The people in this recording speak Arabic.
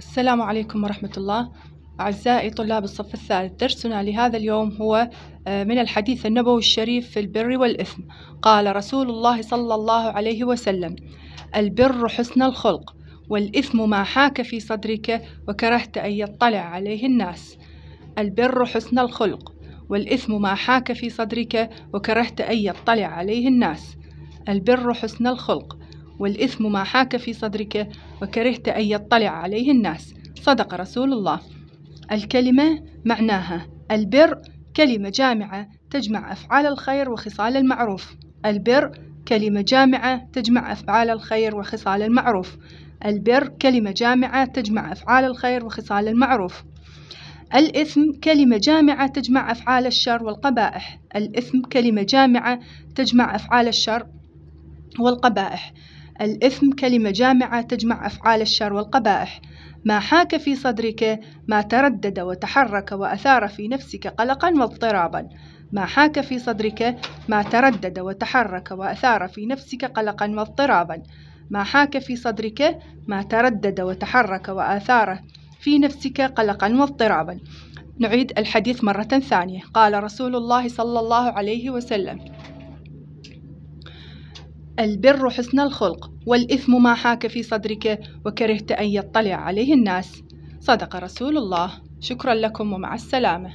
السلام عليكم ورحمة الله أعزائي طلاب الصف الثالث درسنا لهذا اليوم هو آه، من الحديث النبوي الشريف في البر والإثم قال رسول الله صلى الله عليه وسلم البر حسن الخلق والإثم ما حاك في صدرك وكرهت أن يطلع عليه الناس البر حسن الخلق والإثم ما حاك في صدرك وكرهت أن يطلع عليه الناس البر حسن الخلق والإثم ما حاك في صدرك وكرهت أن يطلع عليه الناس صدق رسول الله الكلمة معناها البر كلمة جامعة تجمع أفعال الخير وخصال المعروف البر كلمة جامعة تجمع أفعال الخير وخصال المعروف البر كلمة جامعة تجمع أفعال الخير وخصال المعروف الإثم كلمة جامعة تجمع أفعال الشر والقبائح الإثم كلمة جامعة تجمع أفعال الشر والقبائح الإثم كلمة جامعة تجمع أفعال الشر والقبائح ما حاك في صدرك ما تردد وتحرك وأثار في نفسك قلقا واضطرابا ما حاك في صدرك ما تردد وتحرك وأثار في نفسك قلقا واضطرابا ما حاك في صدرك ما تردد وتحرك وآثار في نفسك قلقا واضطرابا نعيد الحديث مرة ثانية قال رسول الله صلى الله عليه وسلم البر حسن الخلق والإثم ما حاك في صدرك وكرهت أن يطلع عليه الناس صدق رسول الله شكرا لكم ومع السلامة